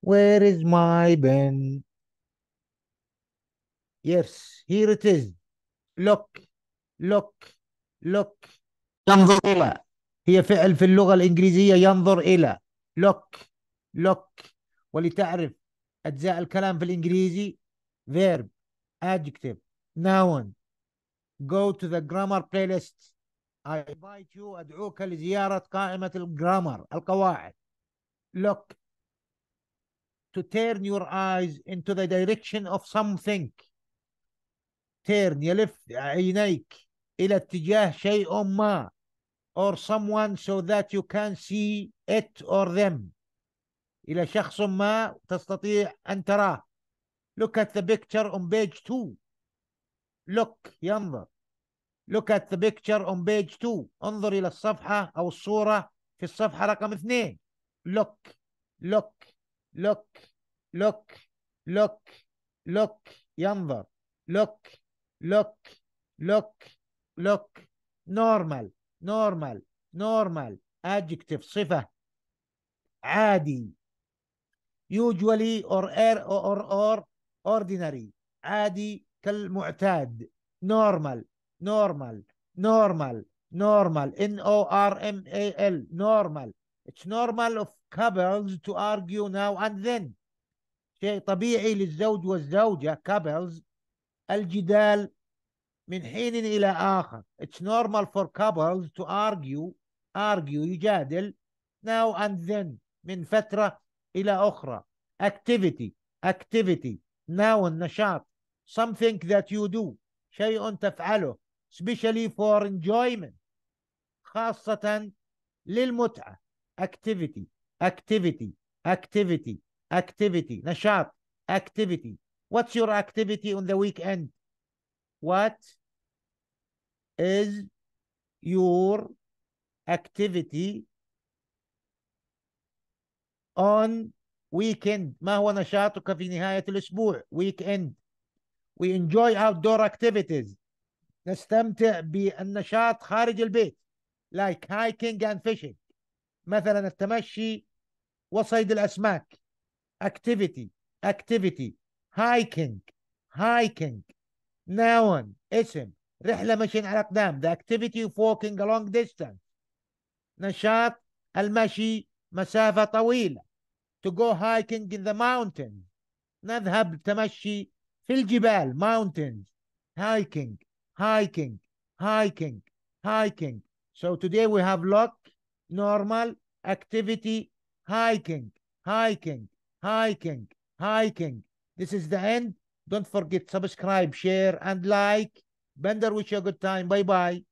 Where is my pen? Yes, here it is. Look, look, look. ينظر إلى. هي فعل في اللغة الإنجليزية ينظر إلى. Look, look. ولتعرف أجزاء الكلام في الإنجليزي verb, adjective, noun. Go to the grammar playlist. I invite you أدعوك لزيارة قائمة الجرامر القواعد. Look, to turn your eyes into the direction of something turn يلف عينيك إلى اتجاه شيء ما or someone so that you can see it or them إلى شخص ما تستطيع أن تراه look at the picture on page 2 look ينظر look at the picture on page 2 انظر إلى الصفحة أو الصورة في الصفحة رقم 2 look look لوك لوك لوك لوك ينظر لوك لوك لوك لوك نورمال نورمال نورمال adjective صفة عادي usually or air or or ordinary عادي كالمعتاد normal normal normal normal n o r m a l normal it's normal of couples to argue now and then شيء طبيعي للزوج والزوجة couples الجدال من حين إلى آخر it's normal for couples to argue argue يجادل now and then من فترة إلى أخرى activity activity now النشاط something that you do شيء تفعله especially for enjoyment خاصة للمتعة activity activity, activity, activity, nashat, activity. What's your activity on the weekend? What is your activity on weekend ما هو نشاطك في نهاية الأسبوع weekend we enjoy outdoor activities نستمتع بالنشاط خارج البيت like hiking and fishing مثلا التمشي وصيد الأسماك activity activity hiking hiking noun اسم رحلة مشين على أقدام the activity of walking a long distance نشاط المشي مسافة طويلة to go hiking in the mountains نذهب تمشي في الجبال mountains hiking hiking hiking hiking so today we have luck normal activity hiking, hiking, hiking, hiking. This is the end. Don't forget, subscribe, share, and like. Bender, wish you a good time. Bye-bye.